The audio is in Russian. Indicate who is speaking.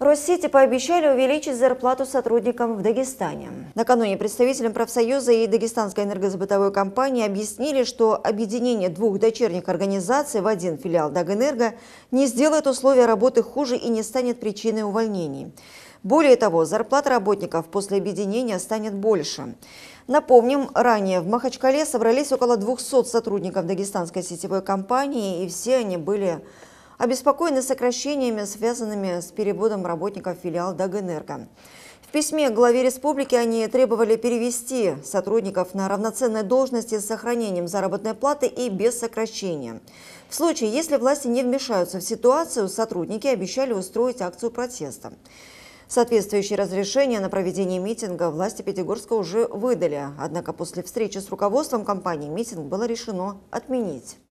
Speaker 1: Россети пообещали увеличить зарплату сотрудникам в Дагестане. Накануне представителям профсоюза и Дагестанской энергозабытовой компании объяснили, что объединение двух дочерних организаций в один филиал Дагэнерго не сделает условия работы хуже и не станет причиной увольнений. Более того, зарплат работников после объединения станет больше. Напомним, ранее в Махачкале собрались около 200 сотрудников дагестанской сетевой компании, и все они были обеспокоены сокращениями, связанными с переводом работников филиал Дагэнерго. В письме главе республики они требовали перевести сотрудников на равноценные должности с сохранением заработной платы и без сокращения. В случае, если власти не вмешаются в ситуацию, сотрудники обещали устроить акцию протеста. Соответствующие разрешения на проведение митинга власти Пятигорска уже выдали, однако после встречи с руководством компании митинг было решено отменить.